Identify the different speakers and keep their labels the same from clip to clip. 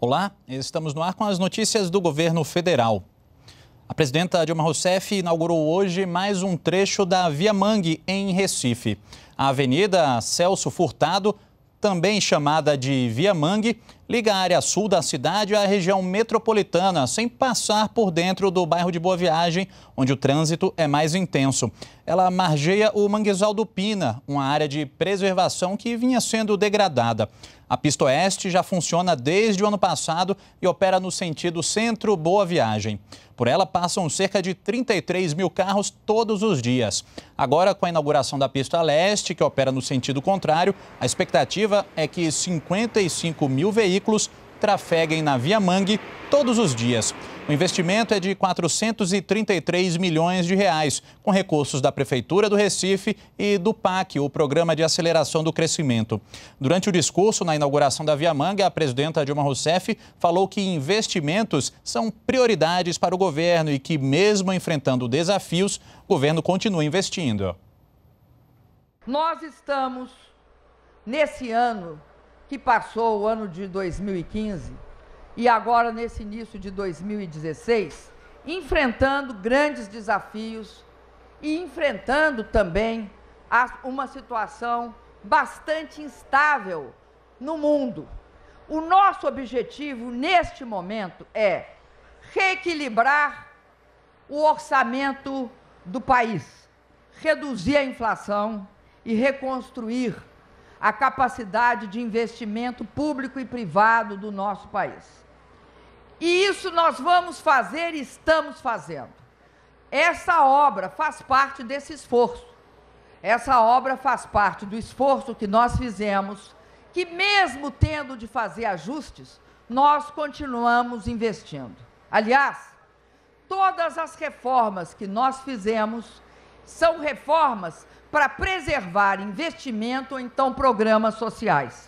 Speaker 1: Olá, estamos no ar com as notícias do governo federal. A presidenta Dilma Rousseff inaugurou hoje mais um trecho da Via Mangue, em Recife. A Avenida Celso Furtado, também chamada de Via Mangue, liga a área sul da cidade à região metropolitana, sem passar por dentro do bairro de Boa Viagem, onde o trânsito é mais intenso. Ela margeia o Manguezal do Pina, uma área de preservação que vinha sendo degradada. A pista oeste já funciona desde o ano passado e opera no sentido centro-boa viagem. Por ela passam cerca de 33 mil carros todos os dias. Agora, com a inauguração da pista leste, que opera no sentido contrário, a expectativa é que 55 mil veículos veículos trafeguem na Via Mangue todos os dias. O investimento é de 433 milhões de reais, com recursos da Prefeitura do Recife e do PAC, o Programa de Aceleração do Crescimento. Durante o discurso na inauguração da Via Manga, a presidenta Dilma Rousseff falou que investimentos são prioridades para o governo e que, mesmo enfrentando desafios, o governo continua investindo.
Speaker 2: Nós estamos, nesse ano, que passou o ano de 2015 e agora nesse início de 2016, enfrentando grandes desafios e enfrentando também uma situação bastante instável no mundo. O nosso objetivo neste momento é reequilibrar o orçamento do país, reduzir a inflação e reconstruir a capacidade de investimento público e privado do nosso país. E isso nós vamos fazer e estamos fazendo. Essa obra faz parte desse esforço. Essa obra faz parte do esforço que nós fizemos, que mesmo tendo de fazer ajustes, nós continuamos investindo. Aliás, todas as reformas que nós fizemos são reformas para preservar investimento ou então programas sociais.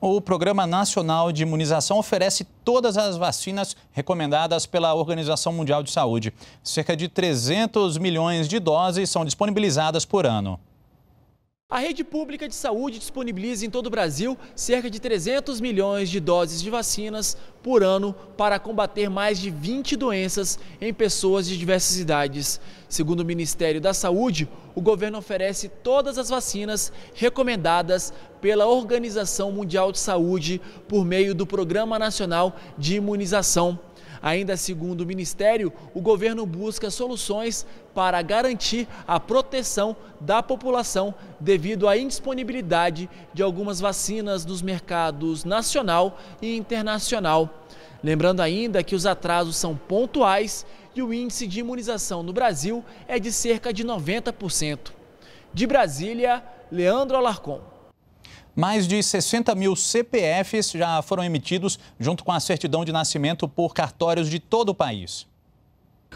Speaker 1: O Programa Nacional de Imunização oferece todas as vacinas recomendadas pela Organização Mundial de Saúde. Cerca de 300 milhões de doses são disponibilizadas por ano.
Speaker 3: A rede pública de saúde disponibiliza em todo o Brasil cerca de 300 milhões de doses de vacinas por ano para combater mais de 20 doenças em pessoas de diversas idades. Segundo o Ministério da Saúde, o governo oferece todas as vacinas recomendadas pela Organização Mundial de Saúde por meio do Programa Nacional de Imunização. Ainda segundo o Ministério, o governo busca soluções para garantir a proteção da população devido à indisponibilidade de algumas vacinas nos mercados nacional e internacional. Lembrando ainda que os atrasos são pontuais e o índice de imunização no Brasil é de cerca de 90%. De Brasília,
Speaker 1: Leandro Alarcon. Mais de 60 mil CPFs já foram emitidos, junto com a certidão de nascimento por cartórios de todo o país.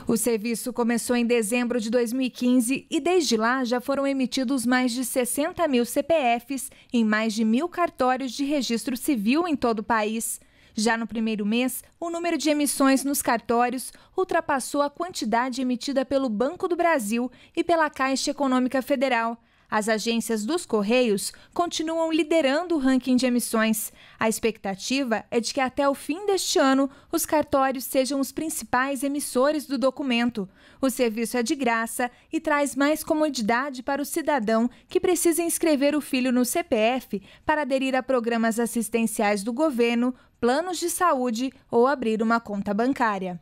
Speaker 4: O serviço começou em dezembro de 2015 e desde lá já foram emitidos mais de 60 mil CPFs em mais de mil cartórios de registro civil em todo o país. Já no primeiro mês, o número de emissões nos cartórios ultrapassou a quantidade emitida pelo Banco do Brasil e pela Caixa Econômica Federal. As agências dos Correios continuam liderando o ranking de emissões. A expectativa é de que até o fim deste ano os cartórios sejam os principais emissores do documento. O serviço é de graça e traz mais comodidade para o cidadão que precisa inscrever o filho no CPF para aderir a programas assistenciais do governo, planos de saúde ou abrir uma conta bancária.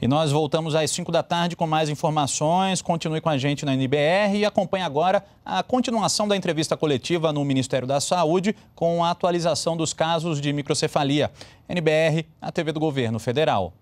Speaker 1: E nós voltamos às 5 da tarde com mais informações. Continue com a gente na NBR e acompanhe agora a continuação da entrevista coletiva no Ministério da Saúde com a atualização dos casos de microcefalia. NBR, a TV do Governo Federal.